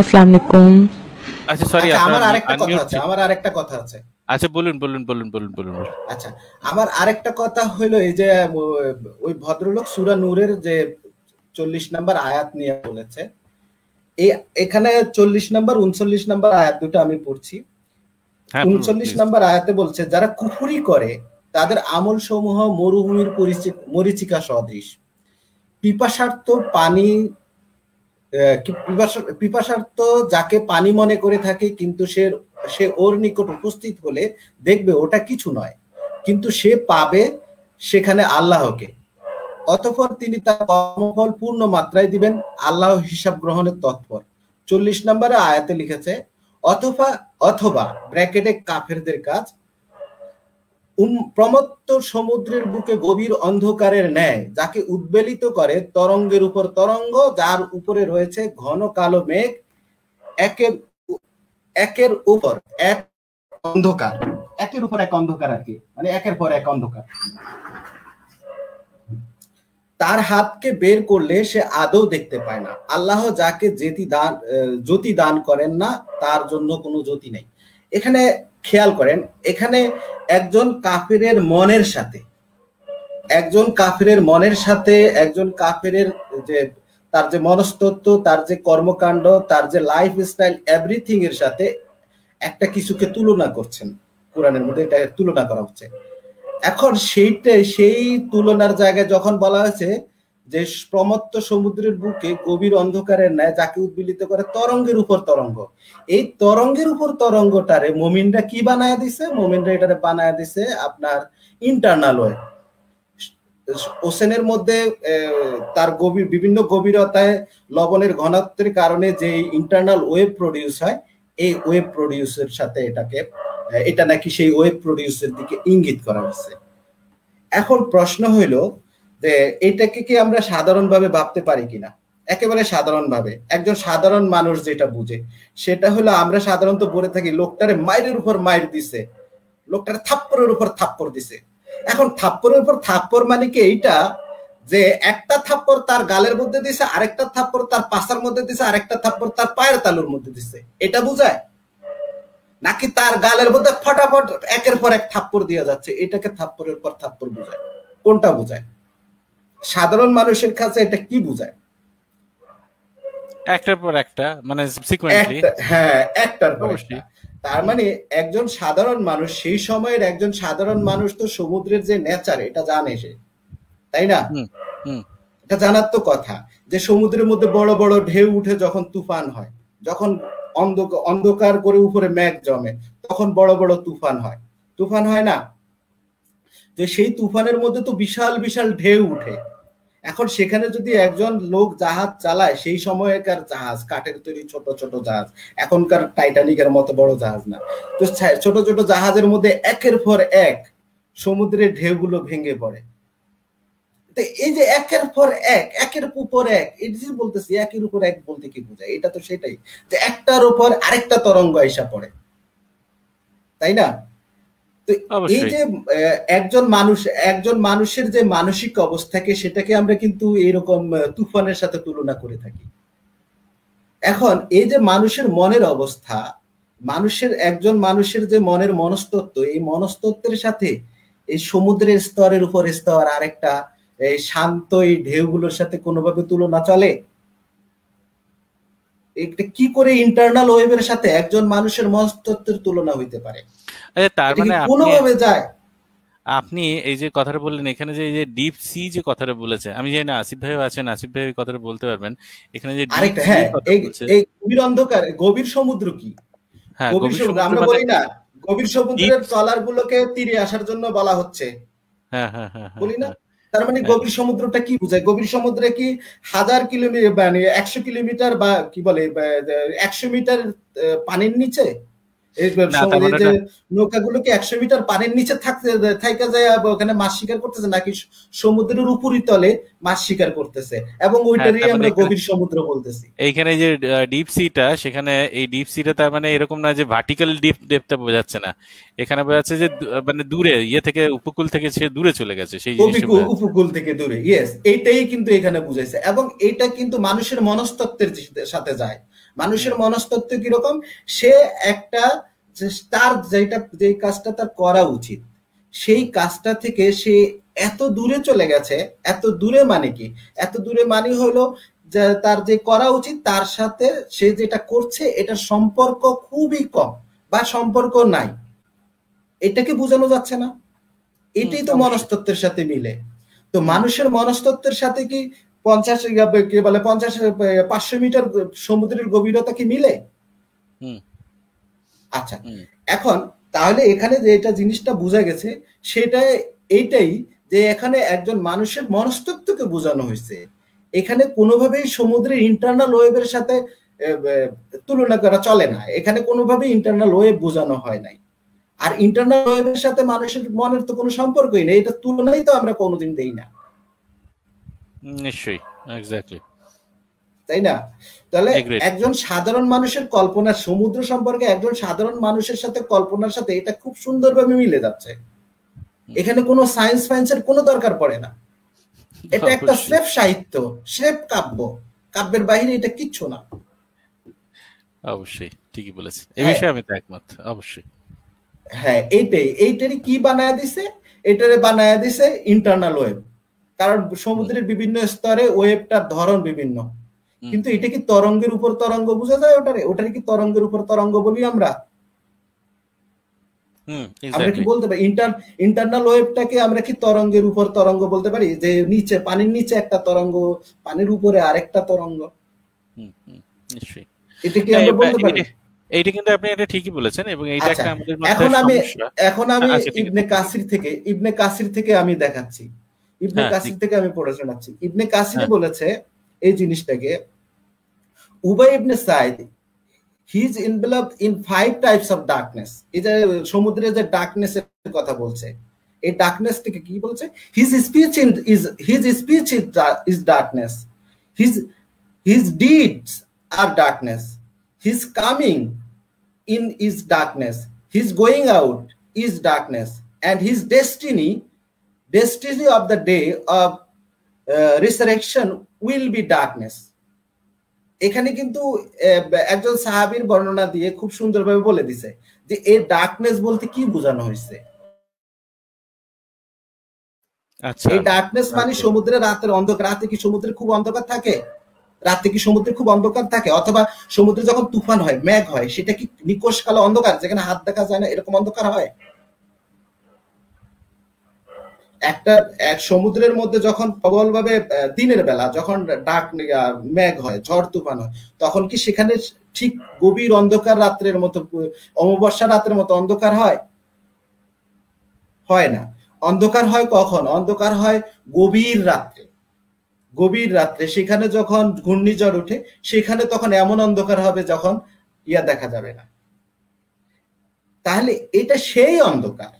আসসালামু আলাইকুম আচ্ছা সরি আচ্ছা, আমার আরেকটা কথা আছে আমার আরেকটা কথা আছে আচ্ছা বলুন বলুন বলুন বলুন বলুন আচ্ছা আমার আরেকটা কথা হলো এই যে ওই ভদ্রলোক সুরা নূরের যে চল্লিশ নাম্বার আয়াত নিয়ে বলেছে এই এখানে চল্লিশ নাম্বার উনচল্লিশ নাম্বার আয়াত দুটো আমি পড়ছি হ্যাঁ, উনচল্লিশ নাম্বার আয়াতে বলছে যারা কুফুরি করে তাদের আমল সমূহ মরুভূমির মরিচিকা সদৃশ পিপাসার্থ পানি পিপাসার্থ যাকে পানি মনে করে থাকে কিন্তু সে সে ওর নিকট উপস্থিত হলে দেখবে ওটা কিছু নয় কিন্তু সে পাবে সেখানে আল্লাহকে অতঃপর তিনি তার কর্মফল পূর্ণ মাত্রায় দিবেন আল্লাহ হিসাব গ্রহণের তৎপর চল্লিশ নম্বরে আয়াতে লিখেছে অথবা অথবা ব্র্যাকেটে কাফেরদের কাজ প্রমত্ত সমুদ্রের বুকে গভীর অন্ধকারের ন্যায় যাকে উদ্বেলিত করে তরঙ্গের উপর তরঙ্গ যার উপরে রয়েছে ঘন কালো মেঘ একের একের উপর এক অন্ধকার একের উপর এক অন্ধকার আর কি মানে একের পর এক অন্ধকার তার হাতকে বের করলে সে আদৌ দেখতে পায় না আল্লাহ যাকে জ্যোতি দান জ্যোতি দান করেন না তার জন্য কোনো জ্যোতি নেই এখানে খেয়াল করেন এখানে একজন কাফিরের মনের সাথে একজন কাফিরের মনের সাথে একজন কাফিরের যে তার যে মনস্তত্ব তার যে কর্মকাণ্ড তার যে লাইফ স্টাইল এভরিথিং এর সাথে একটা কিছুকে তুলনা করছেন কোরআনের মধ্যে এটা তুলনা করা হচ্ছে এখন সেইটা সেই তুলনার জায়গায় যখন বলা হয়েছে যে প্রমত্ত সমুদ্রের বুকে গভীর অন্ধকারের ন্যায় যাকে উদ্বিলিত করে তরঙ্গের উপর তরঙ্গ এই তরঙ্গের উপর তরঙ্গটারে মোমিনরা কি বানায় দিছে মোমিনরা এটারে বানায় দিছে আপনার ইন্টারনাল ওয়ে ওসেনের মধ্যে তার গভীর বিভিন্ন গভীরতায় লবণের ঘনত্বের কারণে যে ইন্টারনাল ওয়েব প্রডিউস হয় এই ওয়েব প্রডিউসের সাথে এটাকে এটা নাকি সেই ওয়েব প্রডিউসের দিকে ইঙ্গিত করা হচ্ছে এখন প্রশ্ন হইলো যে এটাকে কি আমরা সাধারণভাবে ভাবতে পারি কিনা একেবারে সাধারণভাবে একজন সাধারণ মানুষ যেটা বুঝে সেটা হলো আমরা সাধারণত বলে থাকি লোকটারে মায়ের উপর মায়ের দিছে লোকটারে থাপ্পরের উপর থাপ্পর দিছে এখন থাপ্পরের উপর থাপ্পর মানে কি এইটা যে একটা থাপ্পর তার গালের মধ্যে দিছে আরেকটা থাপ্পর তার পাশার মধ্যে দিছে আরেকটা থাপ্পর তার পায়ের তালুর মধ্যে দিছে এটা বুঝায় নাকি তার গালের মধ্যে ফটাফট একের পর এক থাপ্পর দিয়ে যাচ্ছে এটাকে থাপ্পরের পর থাপ্পর বুঝায় কোনটা বুঝায় সাধারণ মানুষের কাছে এটা কি বোঝায় একটার পর একটা মানে হ্যাঁ একটার পর তার মানে একজন সাধারণ মানুষ সেই সময়ের একজন সাধারণ মানুষ তো সমুদ্রের যে নেচার এটা জানে সে তাই না এটা জানার তো কথা যে সমুদ্রের মধ্যে বড় বড় ঢেউ উঠে যখন তুফান হয় যখন অন্ধকার করে উপরে মেঘ জমে তখন বড় বড় তুফান হয় তুফান হয় না যে সেই তুফানের মধ্যে তো বিশাল বিশাল ঢেউ উঠে এখন সেখানে যদি একজন লোক জাহাজ চালায় সেই সময়কার জাহাজ কাঠের তৈরি ছোট ছোট জাহাজ এখনকার টাইটানিকের মতো বড় জাহাজ না তো ছোট ছোট জাহাজের মধ্যে একের পর এক সমুদ্রের ঢেউগুলো ভেঙে পড়ে তো এই যে একের পর এক একের উপর এক এটি যে বলতেছি একের উপর এক বলতে কি বোঝায় এটা তো সেটাই যে একটার উপর আরেকটা তরঙ্গ এসে পড়ে তাই না তো এই যে একজন মানুষ একজন মানুষের যে মানসিক অবস্থাকে সেটাকে আমরা কিন্তু এরকম তুফানের সাথে তুলনা করে থাকি এখন এই যে মানুষের মনের অবস্থা মানুষের একজন মানুষের যে মনের মনস্তত্ব এই মনস্তত্বের সাথে এই সমুদ্রের স্তরের উপর স্তর আরেকটা এই শান্ত এই ঢেউগুলোর সাথে কোনোভাবে তুলনা চলে এটা কি করে ইন্টারনাল ওয়েভের সাথে একজন মানুষের মনস্তত্ত্বের তুলনা হইতে পারে আচ্ছা, তার মানে কোনোভাবে যায় আপনি এই যে কথাটা বললেন এখানে যে এই যে ডিপ সি যে কথাটা বলেছে আমি জানি না আসিফ ভাইও আছেন আসিফ ভাই কথাটা বলতে পারবেন এখানে যে হ্যাঁ এই গভীর অন্ধকার গভীর সমুদ্র কি হ্যাঁ গভীর সমুদ্র আমরা মানে বলি না গভীর সমুদ্রের ট্রলার গুলোকে তীরে আসার জন্য বলা হচ্ছে হ্যাঁ হ্যাঁ হ্যাঁ, হ্যাঁ বলি না হ্যাঁ। তার মানে হ্যাঁ। গভীর সমুদ্রটা কি বোঝায় গভীর সমুদ্রে কি হাজার কিলোমিটার মানে একশো কিলোমিটার বা কি বলে একশো মিটার পানির নিচে মানে মানে নৌকাগুলোকে একশো মিটার পানির নিচে থাকতে যায় ওখানে মাছ শিকার করতেছে নাকি সমুদ্রের উপরি তলে মাছ শিকার করতেছে এবং হ্যাঁ, ওইটারই আমরা মানে গভীর সমুদ্র বলতেছি এইখানে যে ডিপ সিটা সেখানে এই ডিপ সিটা তার মানে এরকম না যে ভার্টিক্যাল ডিপ ডেপটা বোঝাচ্ছে না এখানে বোঝাচ্ছে যে মানে দূরে ইয়ে থেকে উপকূল থেকে সে দূরে চলে গেছে সেই উপকূল থেকে দূরে ইয়েস এইটাই কিন্তু এখানে বুঝাইছে এবং এটা কিন্তু মানুষের মনস্তত্ত্বের সাথে যায় মানুষের মনস্তত্ত্ব কিরকম সে একটা তার যেটা যে কাজটা তার করা উচিত সেই কাজটা থেকে সে এত দূরে চলে গেছে এত দূরে মানে কি এত দূরে মানে হলো তার যে করা উচিত তার সাথে সে যেটা করছে এটা সম্পর্ক খুবই কম বা সম্পর্ক নাই এটাকে বোঝানো যাচ্ছে না এটাই তো মনস্তত্বের সাথে মিলে তো মানুষের মনস্তত্বের সাথে কি পঞ্চাশ কি বলে পঞ্চাশ পাঁচশো মিটার সমুদ্রের গভীরতা কি মিলে আচ্ছা এখন তাহলে এখানে যে এটা জিনিসটা বোঝা গেছে সেটা এইটাই যে এখানে একজন মানুষের মনস্তত্ত্বকে বোঝানো হয়েছে এখানে কোনোভাবেই সমুদ্রের ইন্টারনাল ওয়েবের সাথে তুলনা করা চলে না এখানে কোনোভাবে ইন্টারনাল ওয়েব বোঝানো হয় নাই আর ইন্টারনাল ওয়েবের সাথে মানুষের মনের তো কোনো সম্পর্কই নেই এটা তুলনাই তো আমরা কোনোদিন দেই না নিশ্চয়ই এক্স্যাক্টলি তাই না তাহলে একজন সাধারণ মানুষের কল্পনা সমুদ্র সম্পর্কে একজন সাধারণ মানুষের সাথে কল্পনার সাথে এটা খুব সুন্দরভাবে মিলে যাচ্ছে এখানে কোনো সায়েন্স ফায়েন্সের কোনো দরকার পড়ে না এটা একটা স্রেফ সাহিত্য স্রেফ কাব্য কাব্যের বাহিরে এটা কিচ্ছু না অবশ্যই ঠিকই বলেছেন এই বিষয়ে আমি তো একমত অবশ্যই হ্যাঁ এইটাই এইটারই কি বানায় দিছে এটারে বানায় দিছে ইন্টারনাল ওয়েব কারণ সমুদ্রের বিভিন্ন স্তরে ওয়েভটার ধরন বিভিন্ন কিন্তু এটা কি তরঙ্গের উপর তরঙ্গ বোঝা যায় ওটারে ওটারে কি তরঙ্গের উপর তরঙ্গ বলি আমরা আমরা কি বলতে পারি ইন্টার ইন্টারনাল ওয়েভটাকে আমরা কি তরঙ্গের উপর তরঙ্গ বলতে পারি যে নিচে পানির নিচে একটা তরঙ্গ পানির উপরে আরেকটা তরঙ্গ এটা কি আমরা বলতে পারি এইটা কিন্তু আপনি এটা ঠিকই বলেছেন এবং এইটা একটা আচ্ছা, আমাদের এখন আমি এখন আমি আচ্ছা, ইবনে কাসির থেকে ইবনে কাসির থেকে আমি দেখাচ্ছি ইবনে হ্যাঁ, কাসির থেকে আমি পড়ে শোনাচ্ছি ইবনে কাসির হ্যাঁ। বলেছে এই জিনিসটাকে Ubai ibn Saeed he is in five types of darkness এই যে সমুদ্রের যে কথা বলছে এই ডার্কনেসটিকে কি বলছে his speech in is his speech is darkness his his deeds are darkness his coming in is darkness his going out is darkness and his destiny destiny of the day of uh, resurrection will be darkness এখানে কিন্তু একজন সাহাবীর বর্ণনা দিয়ে খুব সুন্দরভাবে বলে দিছে যে এই ডার্কনেস বলতে কি বোঝানো হয়েছে আচ্ছা এই ডার্কনেস মানে আচ্ছা। সমুদ্রে রাতের অন্ধকার রাতে কি সমুদ্রে খুব অন্ধকার থাকে রাতে কি সমুদ্রে খুব অন্ধকার থাকে অথবা সমুদ্রে যখন তুফান হয় মেঘ হয় সেটা কি নিকোষ কালো অন্ধকার যেখানে হাত দেখা যায় না এরকম অন্ধকার হয় একটা এক সমুদ্রের মধ্যে যখন ভাবে দিনের বেলা যখন ডাক মেঘ হয় ঝড় তুফান হয় তখন কি সেখানে ঠিক গভীর অন্ধকার রাত্রের মতো অমাবস্যা রাতের মতো অন্ধকার হয় হয় না অন্ধকার হয় কখন অন্ধকার হয় গভীর রাত্রে গভীর রাত্রে সেখানে যখন ঘূর্ণিঝড় ওঠে সেখানে তখন এমন অন্ধকার হবে যখন ইয়া দেখা যাবে না তাহলে এটা সেই অন্ধকার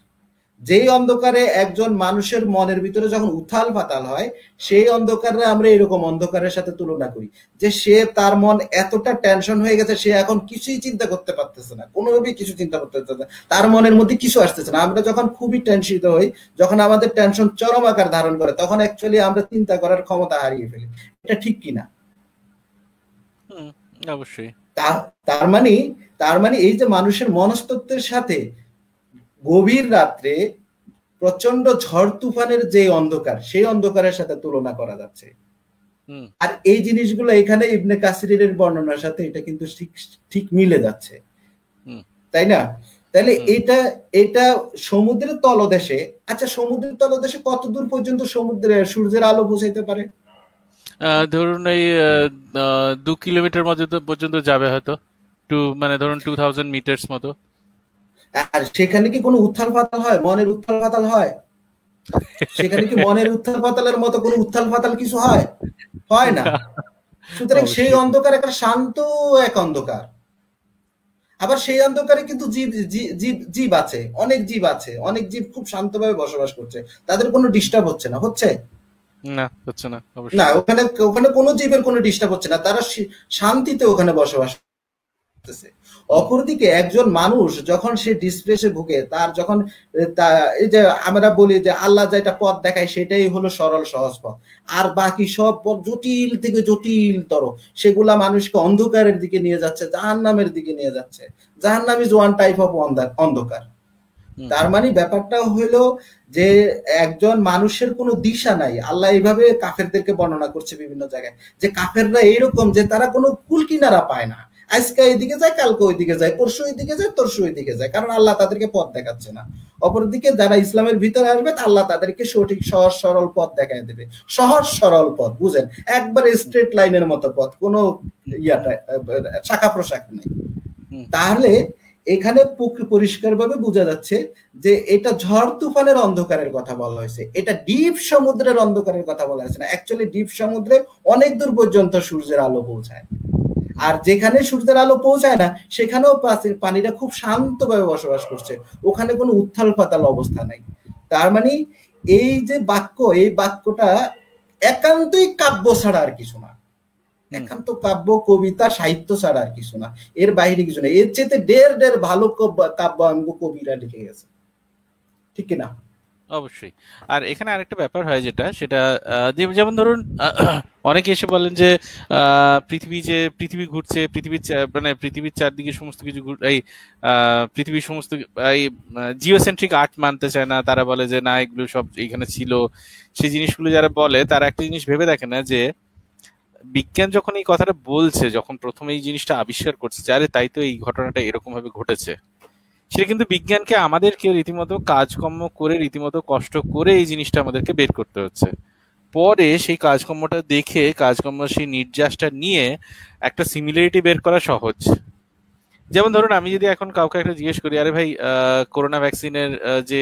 যেই অন্ধকারে একজন মানুষের মনের ভিতরে যখন উথাল পাতাল হয় সেই অন্ধকারে আমরা এরকম অন্ধকারের সাথে তুলনা করি যে সে তার মন এতটা টেনশন হয়ে গেছে সে এখন কিছুই চিন্তা করতে পারতেছে না কোনোভাবেই কিছু চিন্তা করতে পারতেছে না তার মনের মধ্যে কিছু আসতেছে না আমরা যখন খুবই টেনশিত হই যখন আমাদের টেনশন চরম আকার ধারণ করে তখন অ্যাকচুয়ালি আমরা চিন্তা করার ক্ষমতা হারিয়ে ফেলি এটা ঠিক কিনা অবশ্যই তার মানে তার মানে এই যে মানুষের মনস্তত্বের সাথে গভীর রাত্রে প্রচন্ড ঝড় তুফানের যে অন্ধকার সেই অন্ধকারের সাথে তুলনা করা যাচ্ছে আর এই জিনিসগুলো এখানে ইবনে কাসিরের বর্ণনার সাথে এটা কিন্তু ঠিক মিলে যাচ্ছে তাই না তাহলে এটা এটা সমুদ্রের তলদেশে আচ্ছা সমুদ্রের তলদেশে কতদূর পর্যন্ত সমুদ্রে সূর্যের আলো বোঝাইতে পারে ধরুন এই দু কিলোমিটার পর্যন্ত যাবে হয়তো টু মানে ধরুন টু থাউজেন্ড মিটার্স মতো আর সেখানে কি কোনো উত্থাল পাতাল হয় মনের উত্থাল পাতাল হয় সেখানে কি মনের উত্থাল পাতালের মতো কোনো উত্থাল পাতাল কিছু হয় হয় না সুতরাং সেই অন্ধকার একটা শান্ত এক অন্ধকার আবার সেই অন্ধকারে কিন্তু জীব জীব আছে অনেক জীব আছে অনেক জীব খুব শান্তভাবে বসবাস করছে তাদের কোনো ডিস্টার্ব হচ্ছে না হচ্ছে না হচ্ছে না না ওখানে ওখানে কোনো জীবের কোনো ডিস্টার্ব হচ্ছে না তারা শান্তিতে ওখানে বসবাস করতেছে অপরদিকে একজন মানুষ যখন সে ডিসপ্রেসে ভুগে তার যখন এই যে আমরা বলি যে আল্লাহ যেটা পথ দেখায় সেটাই হলো সরল সহজ পথ আর বাকি সব পথ জটিল থেকে জটিলতর সেগুলা মানুষকে অন্ধকারের দিকে নিয়ে যাচ্ছে জাহান নামের দিকে নিয়ে যাচ্ছে জাহান নাম ইজ ওয়ান টাইপ অফ অন্ধকার তার মানে ব্যাপারটা হলো যে একজন মানুষের কোনো দিশা নাই আল্লাহ এইভাবে কাফেরদেরকে বর্ণনা করছে বিভিন্ন জায়গায় যে কাফেররা এইরকম যে তারা কোনো কুল কিনারা পায় না আজকে এইদিকে যায় কালকে ওইদিকে যায় পরশু ওইদিকে যায় তরশু ওইদিকে যায় কারণ আল্লাহ তাদেরকে পথ দেখাচ্ছে না অপরদিকে যারা ইসলামের ভিতরে আসবে আল্লাহ তাদেরকে সঠিক সহজ সরল পথ দেখায় দেবে সহজ সরল পথ বুঝেন একবার স্ট্রেট লাইনের মতো পথ কোনো ইয়াটা শাখা প্রশাক নেই তাহলে এখানে পরিষ্কার ভাবে বোঝা যাচ্ছে যে এটা ঝড় তুফানের অন্ধকারের কথা বলা হয়েছে এটা ডিপ সমুদ্রের অন্ধকারের কথা বলা হয়েছে না অ্যাকচুয়ালি ডিপ সমুদ্রে অনেক দূর পর্যন্ত সূর্যের আলো পৌঁছায় আর যেখানে সূর্যের আলো পৌঁছায় না সেখানেও পানিটা খুব শান্তভাবে বসবাস করছে ওখানে কোনো উত্থাল পাতাল অবস্থা নাই তার মানে এই যে বাক্য এই বাক্যটা একান্তই কাব্য ছাড়া আর কিছু না একান্ত কাব্য কবিতা সাহিত্য ছাড়া আর কিছু না এর বাইরে কিছু না এর চেয়ে ডের ডের ভালো কাব্য কাব্যাঙ্গ কবিরা লিখে গেছে ঠিক কিনা অবশ্যই আর এখানে আরেকটা ব্যাপার হয় যেটা সেটা যেমন ধরুন অনেকে এসে বলেন যে পৃথিবী যে পৃথিবী ঘুরছে পৃথিবীর মানে পৃথিবীর চারদিকে সমস্ত কিছু এই পৃথিবীর সমস্ত এই জিওসেন্ট্রিক আর্ট মানতে চায় না তারা বলে যে না এগুলো সব এখানে ছিল সেই জিনিসগুলো যারা বলে তারা একটা জিনিস ভেবে দেখে না যে বিজ্ঞান যখন এই কথাটা বলছে যখন প্রথমে এই জিনিসটা আবিষ্কার করছে যারে আরে তাই তো এই ঘটনাটা এরকম ভাবে ঘটেছে সেটা কিন্তু বিজ্ঞানকে আমাদেরকে রীতিমতো কাজকর্ম করে রীতিমতো কষ্ট করে এই জিনিসটা আমাদেরকে বের করতে হচ্ছে পরে সেই কাজকর্মটা দেখে কাজকর্ম সেই নির্যাসটা নিয়ে একটা সিমিলারিটি বের করা সহজ যেমন ধরুন আমি যদি এখন কাউকে একটা জিজ্ঞেস করি আরে ভাই করোনা ভ্যাকসিনের যে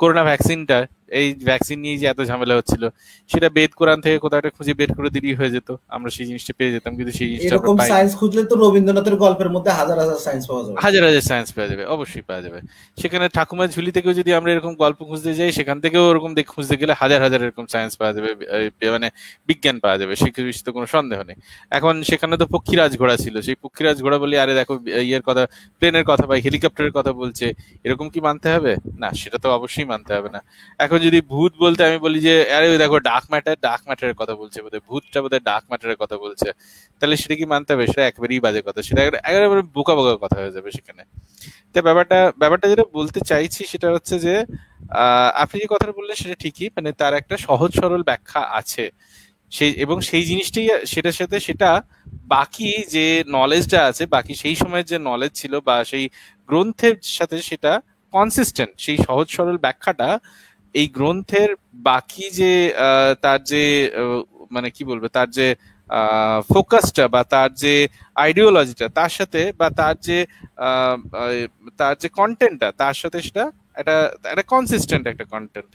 করোনা ভ্যাকসিনটা এই ভ্যাকসিন নিয়ে যে এত ঝামেলা হচ্ছিল সেটা বেদ কোরআন থেকে কোথাও একটা খুঁজে বের করে দিলেই হয়ে যেত আমরা সেই জিনিসটা পেয়ে যেতাম কিন্তু সেই জিনিসটা এরকম সায়েন্স খুঁজলে তো রবীন্দ্রনাথের গল্পের মধ্যে হাজার হাজার সায়েন্স পাওয়া যাবে হাজার হাজার সায়েন্স পাওয়া যাবে অবশ্যই পাওয়া যাবে সেখানে ঠাকুমার ঝুলি থেকেও যদি আমরা এরকম গল্প খুঁজতে যাই সেখান থেকেও এরকম দেখ খুঁজতে গেলে হাজার হাজার এরকম সায়েন্স পাওয়া যাবে মানে বিজ্ঞান পাওয়া যাবে সে তো কোনো সন্দেহ নেই এখন সেখানে তো পক্ষীরাজ ঘোড়া ছিল সেই পক্ষীরাজ ঘোড়া বলি আরে দেখো ইয়ের কথা প্লেনের কথা বা হেলিকপ্টারের কথা বলছে এরকম কি মানতে হবে না সেটা তো অবশ্যই মানতে হবে না এখন এখন যদি ভূত বলতে আমি বলি যে আরে দেখো ডার্ক ম্যাটার ডার্ক ম্যাটারের কথা বলছে বোধহয় ভূতটা বোধহয় ডার্ক ম্যাটারের কথা বলছে তাহলে সেটা কি মানতে হবে সেটা একবারেই বাজে কথা সেটা একেবারে বোকা বোকা কথা হয়ে যাবে সেখানে তো ব্যাপারটা ব্যাপারটা যেটা বলতে চাইছি সেটা হচ্ছে যে আপনি যে কথাটা বললেন সেটা ঠিকই মানে তার একটা সহজ সরল ব্যাখ্যা আছে সেই এবং সেই জিনিসটাই সেটার সাথে সেটা বাকি যে নলেজটা আছে বাকি সেই সময়ের যে নলেজ ছিল বা সেই গ্রন্থের সাথে সেটা কনসিস্টেন্ট সেই সহজ সরল ব্যাখ্যাটা এই গ্রন্থের বাকি যে তার যে মানে কি বলবে তার যে ফোকাসটা বা তার যে আইডিওলজিটা তার সাথে বা তার যে তার যে কন্টেন্টটা তার সাথে সেটা একটা একটা কনসিস্টেন্ট একটা কন্টেন্ট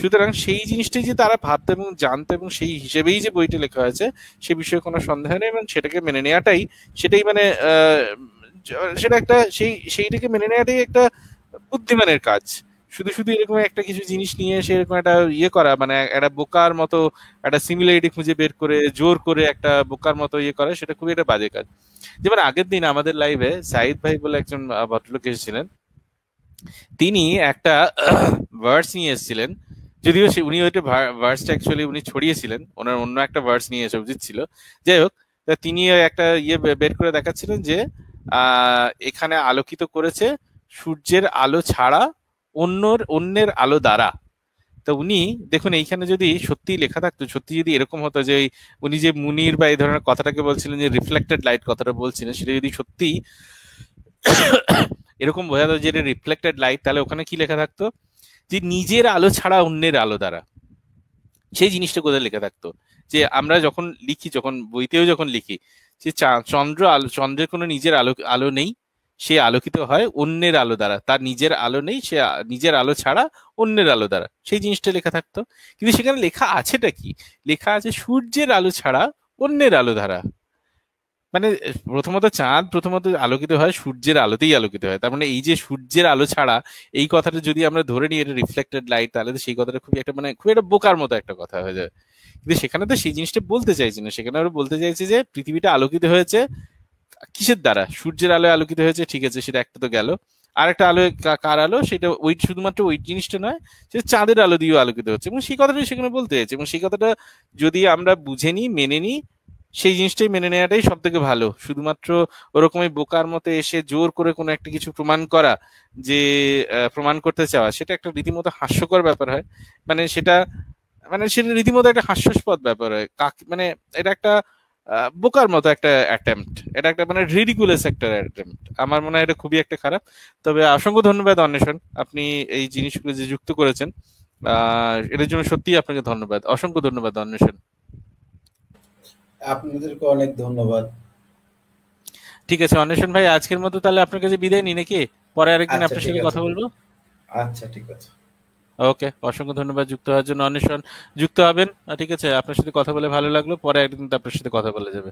সুতরাং সেই জিনিসটাই যে তারা ভাবতে এবং জানতে এবং সেই হিসেবেই যে বইটি লেখা হয়েছে সে বিষয়ে কোনো সন্দেহ নেই এবং সেটাকে মেনে নেওয়াটাই সেটাই মানে সেটা একটা সেই সেইটাকে মেনে নেওয়াটাই একটা বুদ্ধিমানের কাজ শুধু শুধু এরকম একটা কিছু জিনিস নিয়ে এসে এরকম একটা ইয়ে করা মানে একটা বোকার মতো একটা সিমিলারিটি খুঁজে বের করে জোর করে একটা বোকার মতো ইয়ে করা সেটা খুবই একটা বাজে কাজ যেমন আগের দিন আমাদের লাইভে সাইদ ভাই বলে একজন ভদ্রলোক এসেছিলেন তিনি একটা ভার্স নিয়ে এসেছিলেন যদিও উনি ওইটা ভার্সটা অ্যাকচুয়ালি উনি ছড়িয়েছিলেন ওনার অন্য একটা ভার্স নিয়ে এসে উচিত ছিল যাই হোক তিনি একটা ইয়ে বের করে দেখাচ্ছিলেন যে এখানে আলোকিত করেছে সূর্যের আলো ছাড়া অন্যর অন্যের আলো দ্বারা তো উনি দেখুন এইখানে যদি সত্যি লেখা থাকতো সত্যি যদি এরকম হতো যে উনি যে মুনির বা এই ধরনের কথাটাকে বলছিলেন যে রিফ্লেক্টেড লাইট কথাটা বলছিলেন সেটা যদি সত্যি এরকম বোঝা যায় যে রিফ্লেক্টেড লাইট তাহলে ওখানে কি লেখা থাকতো যে নিজের আলো ছাড়া অন্যের আলো দ্বারা সেই জিনিসটা কোথায় লেখা থাকতো যে আমরা যখন লিখি যখন বইতেও যখন লিখি যে চন্দ্র আলো চন্দ্রের কোনো নিজের আলো আলো নেই সে আলোকিত হয় অন্যের আলো দ্বারা তার নিজের আলো নেই সে নিজের আলো ছাড়া অন্যের আলো দ্বারা সেই জিনিসটা লেখা থাকতো কিন্তু সেখানে লেখা আছেটা কি লেখা আছে সূর্যের আলো ছাড়া অন্যের আলো দ্বারা মানে প্রথমত চাঁদ প্রথমত আলোকিত হয় সূর্যের আলোতেই আলোকিত হয় তার মানে এই যে সূর্যের আলো ছাড়া এই কথাটা যদি আমরা ধরে নিই এটা রিফ্লেক্টেড লাইট তাহলে তো সেই কথাটা খুবই একটা মানে খুব একটা বোকার মতো একটা কথা হয়ে যায় কিন্তু সেখানে তো সেই জিনিসটা বলতে চাইছে না সেখানে আমরা বলতে চাইছি যে পৃথিবীটা আলোকিত হয়েছে কিসের দ্বারা সূর্যের আলোয় আলোকিত হয়েছে ঠিক আছে সেটা একটা তো গেল আর একটা আলো কার আলো সেটা ওই শুধুমাত্র ওই জিনিসটা নয় সেটা চাঁদের আলো দিয়েও আলোকিত হচ্ছে এবং সেই কথাটাই সেখানে বলতে হয়েছে এবং সেই কথাটা যদি আমরা বুঝে নিই মেনে নিই সেই জিনিসটাই মেনে নেওয়াটাই সব থেকে ভালো শুধুমাত্র ওরকমই বোকার মতো এসে জোর করে কোনো একটা কিছু প্রমাণ করা যে প্রমাণ করতে চাওয়া সেটা একটা রীতিমতো হাস্যকর ব্যাপার হয় মানে সেটা মানে সেটা রীতিমতো একটা হাস্যস্পদ ব্যাপার হয় কাক মানে এটা একটা বোকার মতো একটা অ্যাটেম্পট এটা একটা মানে রিডিকুলাস একটা অ্যাটেম্পট আমার মনে হয় এটা খুবই একটা খারাপ তবে অসংখ্য ধন্যবাদ অন্বেষণ আপনি এই জিনিসগুলো যে যুক্ত করেছেন আহ এটার জন্য সত্যি আপনাকে ধন্যবাদ অসংখ্য ধন্যবাদ অন্বেষণ আপনাদেরকে অনেক ধন্যবাদ ঠিক আছে অন্বেষণ ভাই আজকের মতো তাহলে আপনার কাছে বিদায় নি নাকি পরে আরেকদিন আচ্ছা, আপনার সাথে কথা বলবো আচ্ছা ঠিক আছে ওকে অসংখ্য ধন্যবাদ যুক্ত হওয়ার জন্য অন্বেষণ যুক্ত হবেন ঠিক আছে আপনার সাথে কথা বলে ভালো লাগলো পরে একদিন আপনার সাথে কথা বলে যাবে